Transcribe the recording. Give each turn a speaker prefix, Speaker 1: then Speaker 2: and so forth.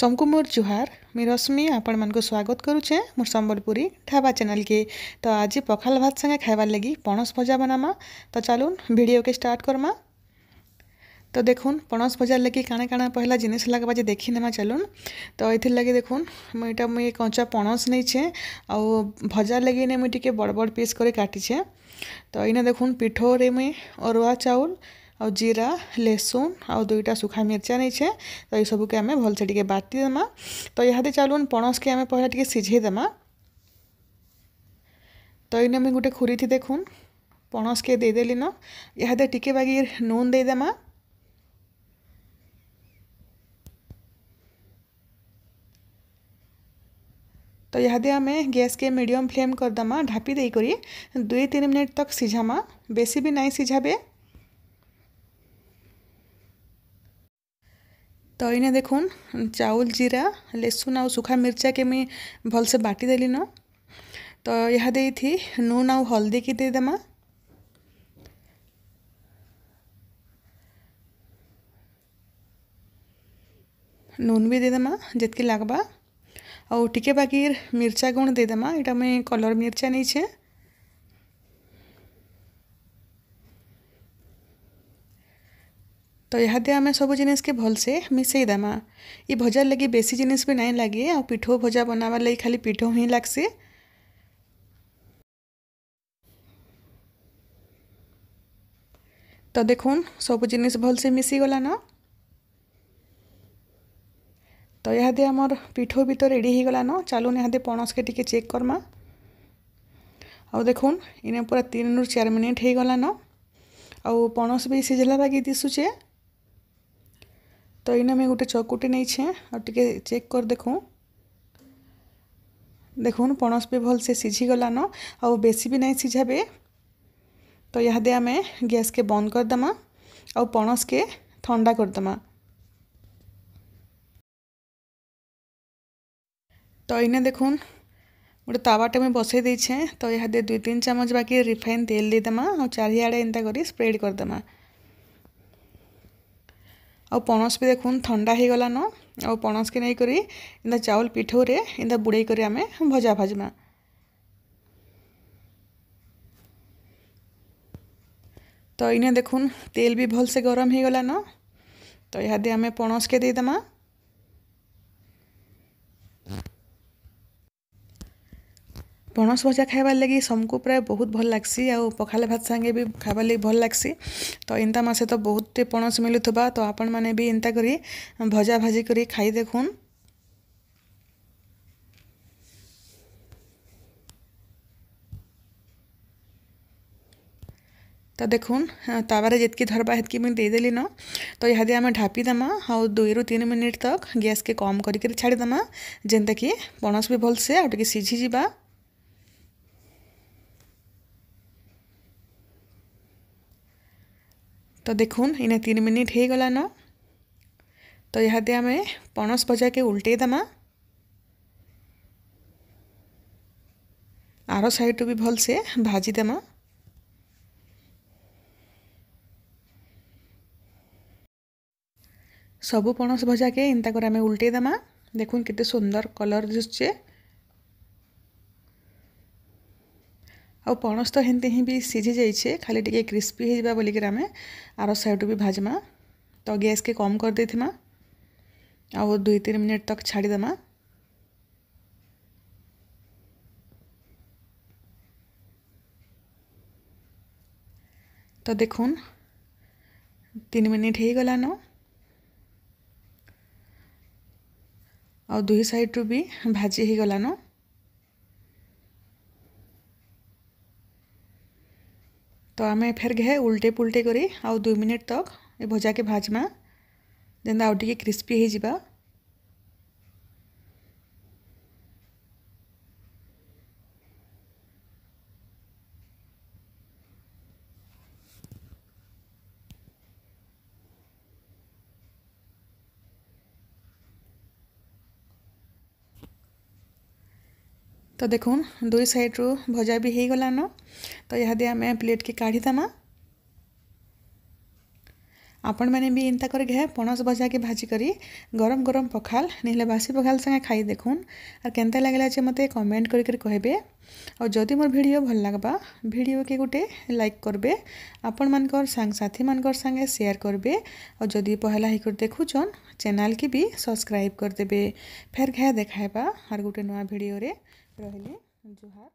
Speaker 1: सबको মোর জুহার মি রশ্মি আপন মানুষ স্বাগত করুছে মো সম্বলপুরী ढाबा चैनल के तो आज पखाल भात संगे खाइबार लगी पणस भजा बनामा तो चलून भिडियो के स्टार्ट करमा তো দেখুন পণস ভজার লাগি কাণে কাণে পহলা জিনিস লাগবা যে দেখি নেমা চালুন তো এর লাগে দেখুন এটা মুই কঞ্চা পণস নেইছে আও ভজার লাগি নে মুই টিকে বড় বড় পিস করে কাটিছে তো এইনে দেখুন পিঠোরে মুই অরুয়া চাউল आ जीरा लेसुन आउ दुईटा सुखा मिर्चा नहीं छे तो ये सबके आम भलसे बाटी देमा तो यहाँ चलून पणस के आम पहला सीझे देमा तो ये मुझे गोटे खुरी थी देखून पणस के देदेली न यहाँ टिके बागी नून देदेमा तो यहाँ आम गैस के मीडियम फ्लेम करदमा ढापी देकर दुई तीन मिनट तक सीझामा बेसी भी नहीं सीझाबे ତ ଏଇନେ ଦେଖୁନ୍ ଚାଉଲ୍ ଜିରା ଲେସୁନ୍ ଆଉ ଶୁଖା କେ ମୁଇଁ ଭଲ୍ସେ ବାଟିଦେଲିନ ତ ଏହା ଦେଇଥି ନୁନ୍ ଆଉ କି ଦେଇଦେମା ନୁନ୍ ବି ଦେଇଦେମା ଯେତ୍କି ଲାଗ୍ବା ଆଉ ଟିକେ ବାକି ମିର୍ଚା ଗୁଣ୍ ଦେଇଦେମା ଇଟା ମୁଇଁ କଲର୍ ମିର୍ଚା ନେଇଛେଁ तो यह आम सब जिनिस जिनके भलसे मिसई दमा ये भजार लगे बेस जिनिस भी नाई लगे आठ भजा बनाबार लगी खाली पिठो ही लग्से तो देख सब जिनस भलसे मिसी गलान तो यह आम पिठो भितर रेडी गलान चलून यहाँ पणस के टे चेक करमा आ देख इन पूरा तीन रू चार मिनिट हो गलान आ पणस भी सीझेला बागे दिशुचे ତ ଏଇନା ମୁଇଁ ଗୋଟେ ଚକୁଟି ନେଇଛେ ଆଉ ଟିକେ ଚେକ୍ କରିଦେଖୁ ଦେଖୁନ୍ ପଣସ ବି ଭଲସେ ସିଝିଗଲାନ ଆଉ ବେଶୀ ବି ନାଇଁ ସିଝାବେ ତ ଇହାଦେ ଆମେ ଗ୍ୟାସ୍କେ ବନ୍ଦ କରିଦେମା ଆଉ ପଣସକେ ଥଣ୍ଡା କରିଦେମା ତ ଏଇନା ଦେଖୁନ୍ ଗୋଟେ ତାୱାଟେ ମୁଇଁ ବସେଇ ଦେଇଛେ ତ ଇହାଦେ ଦୁଇ ତିନି ଚାମଚ ବାକି ରିଫାଇନ୍ ତେଲ ଦେଇଦେମା ଆଉ ଚାରିଆଡ଼େ ଏନ୍ତା କରି ସ୍ପ୍ରେଡ଼ କରିଦେମା ଆଉ ପଣସ ବି ଦେଖୁନ୍ ଥଣ୍ଡା ହେଇଗଲାନ ଆଉ ପଣସକେ ନେଇକରି ଏନ୍ତା ଚାଉଳ ପିଠଉରେ ଏନ୍ତା ବୁଡ଼େଇକରି ଆମେ ଭଜା ଭାଜମା ତ ଇନେ ଦେଖୁନ୍ ତେଲ୍ ବି ଭଲ୍ସେ ଗରମ ହେଇଗଲାନ ତ ଇହାଦେ ଆମେ ପଣସକେ ଦେଇଦେମା पणस भजा खाबार लगी सबको प्राय बहुत भल लग्सी आ पखा भात सागे भी खाबार लगी भल लग्सी तो इंता मैसे तो बहुत टे पणस मिलूबा तो आपण मैंने भी इंता करी भजा भाजी कर खाई देखुन तो देखुन तवारे जितकी धरबा हेतक मुझे देदेली न तो यहाँ आम ढापी देमा हाँ दुई रु तीन मिनिट तक गैस के कम करके छाड़ीदे जेनता कि पणस भी भलसे आज सीझीजा ତ ଦେଖୁନ୍ ଇନେ ତିନି ମିନିଟ୍ ହେଇଗଲାନ ତ ଇହାଦେ ଆମେ ପଣସ ଭଜାକେ ଉଲ୍ଟେଇ ଦେମା ଆର ସାଇଡ଼୍ରୁ ବି ଭଲସେ ଭାଜିଦେମା ସବୁ ପଣସ ଭଜାକେ ଏନ୍ତା କରି ଆମେ ଉଲ୍ଟେଇ ଦେମା ଦେଖୁନ୍ କେତେ ସୁନ୍ଦର କଲର୍ ଦିଶୁଛେ ଆଉ ପଣସ ତ ହେନ୍ତି ହିଁ ବି ସିଝି ଯାଇଛେ ଖାଲି ଟିକେ କ୍ରିସ୍ପି ହେଇଯିବା ବୋଲିକିରି ଆମେ ଆର ସାଇଡ଼୍ରୁ ବି ଭାଜିମା ତ ଗ୍ୟାସ୍କେ କମ୍ କରିଦେଇଥିମା ଆଉ ଦୁଇ ତିନି ମିନିଟ୍ ତକ୍ ଛାଡ଼ିଦେମା ତ ଦେଖୁନ୍ ତିନି ମିନିଟ୍ ହେଇଗଲାନ ଆଉ ଦୁଇ ସାଇଡ଼୍ରୁ ବି ଭାଜି ହେଇଗଲାନ ତ ଆମେ ଫେର୍ ଘେ ଉଲ୍ଟେ ପୁଲ୍ଟେ କରି ଆଉ ଦୁଇ ମିନିଟ୍ ତକ୍ ଏ ଭଜାକେ ଭାଜ୍ମା ଯେନ୍ତା ଆଉ ଟିକେ କ୍ରିସ୍ପି ହେଇଯିବା तो देख दुई सैड रु भजा भी हो गलान तो यहाँ आम प्लेट के काढ़ी दमा आपण मैंने भी इंता कर घे पणस भजा के भाजी करी गरम गरम पखाल नीले बासी पखाल सागे खाई देखुन आर के लगे जे मत कमेंट करें मोर भिड भल लग्वा भिड के गोटे लाइक करबे आपण मानकर साथी मान सागे सेयार करबे और जदि पहला ही कर देखुन चैनल के भी सब्सक्राइब करदे फेर घे देखा और गोटे नुआ भिडे रही जोहार